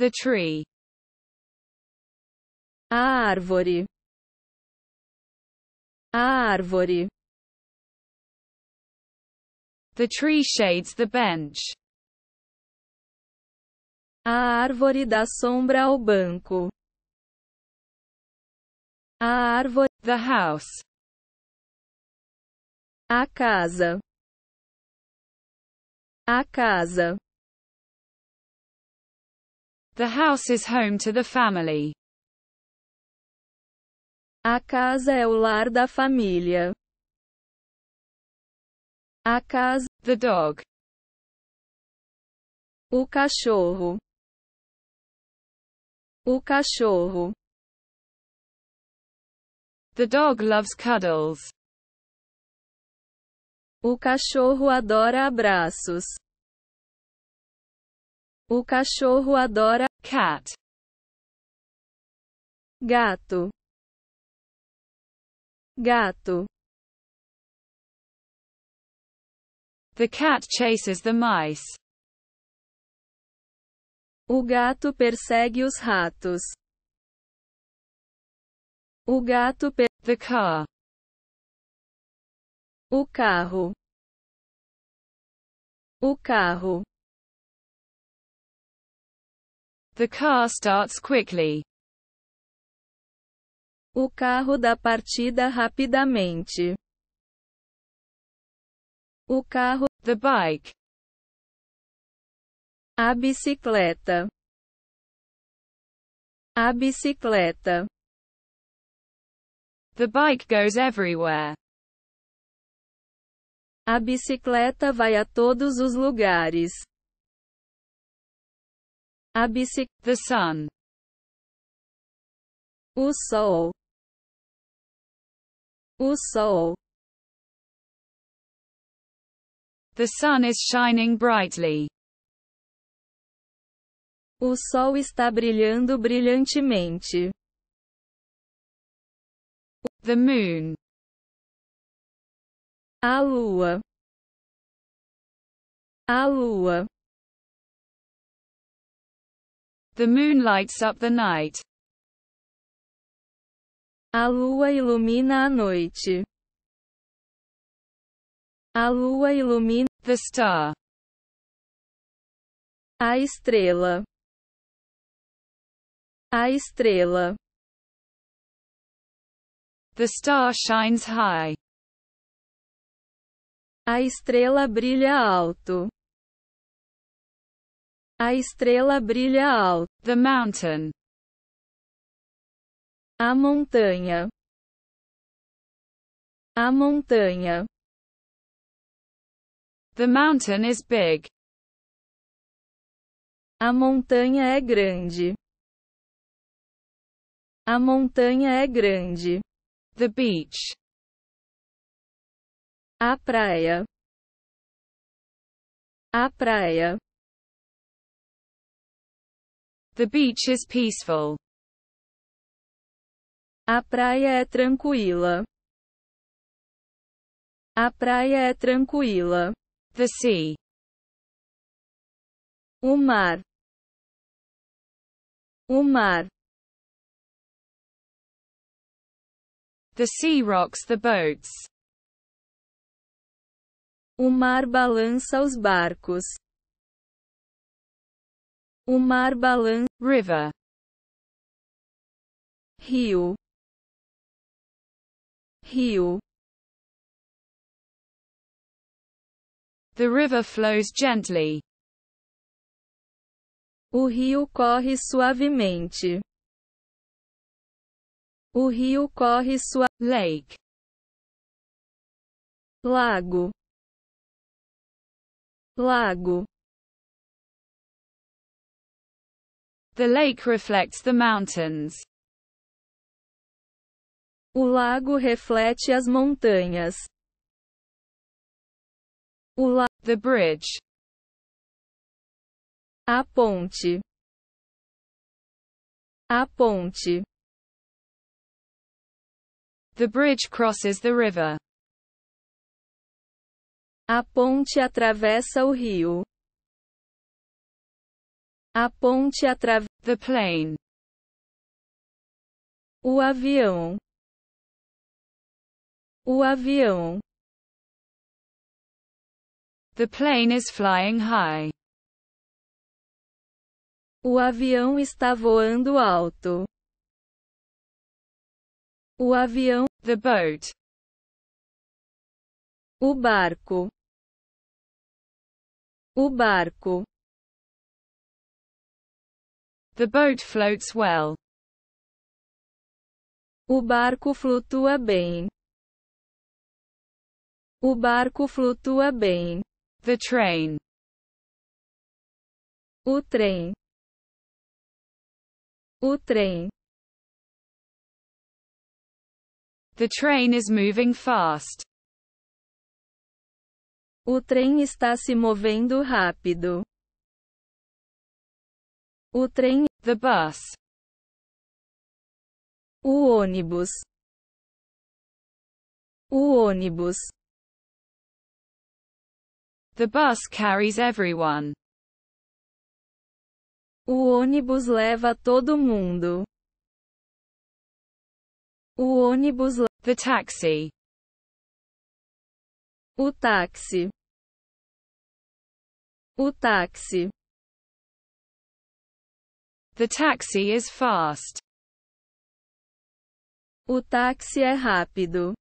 The tree. A árvore. A árvore. The tree shades the bench. A árvore dá sombra ao banco. A árvore. The house. A casa. A casa. The house is home to the family. A casa é o lar da família. A casa, the dog. O cachorro. O cachorro. The dog loves cuddles. O cachorro adora abraços. O cachorro adora cat. Gato. Gato. The cat chases the mice. O gato persegue os ratos. O gato per The car. O carro. O carro. The car starts quickly. O carro da partida rapidamente. O carro. The bike. A bicicleta. A bicicleta. The bike goes everywhere. A bicicleta vai a todos os lugares. Abisik, the sun. O sol. O sol. The sun is shining brightly. O sol está brilhando brilhantemente. The moon. A lua. A lua. The moon lights up the night. A lua ilumina a noite. A lua ilumina the star. A estrela. A estrela. The star shines high. A estrela brilha alto. A estrela brilha ao. The mountain. A montanha. A montanha. The mountain is big. A montanha é grande. A montanha é grande. The beach. A praia. A praia. The beach is peaceful. A praia é tranquila. A praia é tranquila. The sea. O mar. O mar. The sea rocks the boats. O mar balança os barcos o Mar Balan River. Rio. Rio. The river flows gently. O rio corre suavemente. O rio corre sua lake. Lago. Lago. The lake reflects the mountains. O lago reflete as montanhas. O la The bridge. A ponte. A ponte. The bridge crosses the river. A ponte atravessa o rio. A ponte através. The plane. O avião. O avião. The plane is flying high. O avião está voando alto. O avião. The boat. O barco. O barco. The boat floats well. O barco flutua bem. O barco flutua bem. The train. O trem. O trem. The train is moving fast. O trem está se movendo rápido o trem, the bus, o ônibus, o ônibus. The bus carries everyone. O ônibus leva todo mundo. O ônibus the taxi. O táxi. O táxi. The taxi is fast. O táxi é rápido.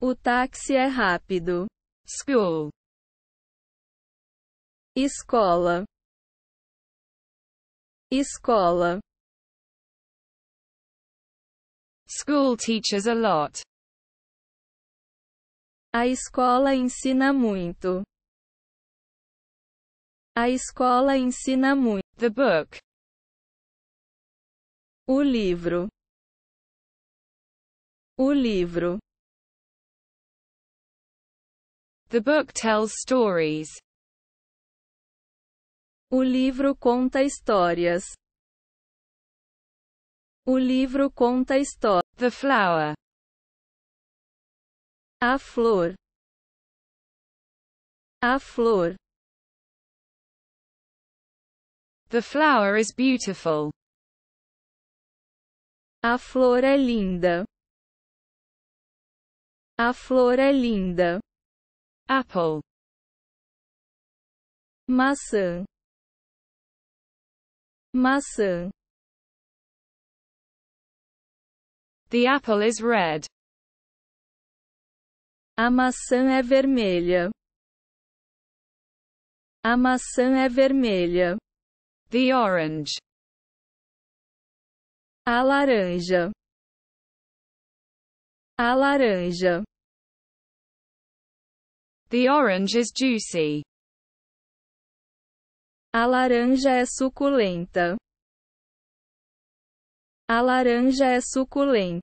O táxi é rápido. School. Escola. Escola. School teaches a lot. A escola ensina muito. A escola ensina muito. The book. O livro. O livro. The book tells stories. O livro conta histórias. O livro conta histórias. The flower. A flor. A flor. The flower is beautiful. A flor é linda. A flor é linda. Apple. Maçã. Maçã. The apple is red. A maçã é vermelha. A maçã é vermelha. The orange. A laranja. A laranja. The orange is juicy. A laranja é suculenta. A laranja é suculenta.